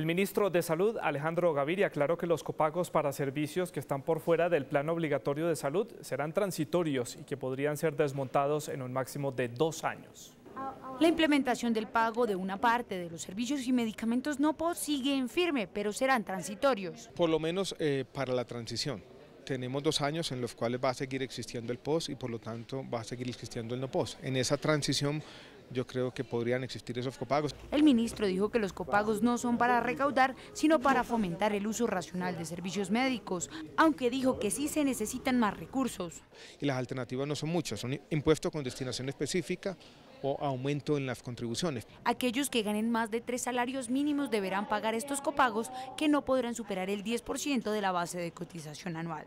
El ministro de Salud, Alejandro Gaviria, aclaró que los copagos para servicios que están por fuera del plan obligatorio de salud serán transitorios y que podrían ser desmontados en un máximo de dos años. La implementación del pago de una parte de los servicios y medicamentos no sigue en firme, pero serán transitorios. Por lo menos eh, para la transición tenemos dos años en los cuales va a seguir existiendo el POS y por lo tanto va a seguir existiendo el no POS. En esa transición yo creo que podrían existir esos copagos. El ministro dijo que los copagos no son para recaudar, sino para fomentar el uso racional de servicios médicos, aunque dijo que sí se necesitan más recursos. Y las alternativas no son muchas, son impuestos con destinación específica o aumento en las contribuciones. Aquellos que ganen más de tres salarios mínimos deberán pagar estos copagos que no podrán superar el 10% de la base de cotización anual.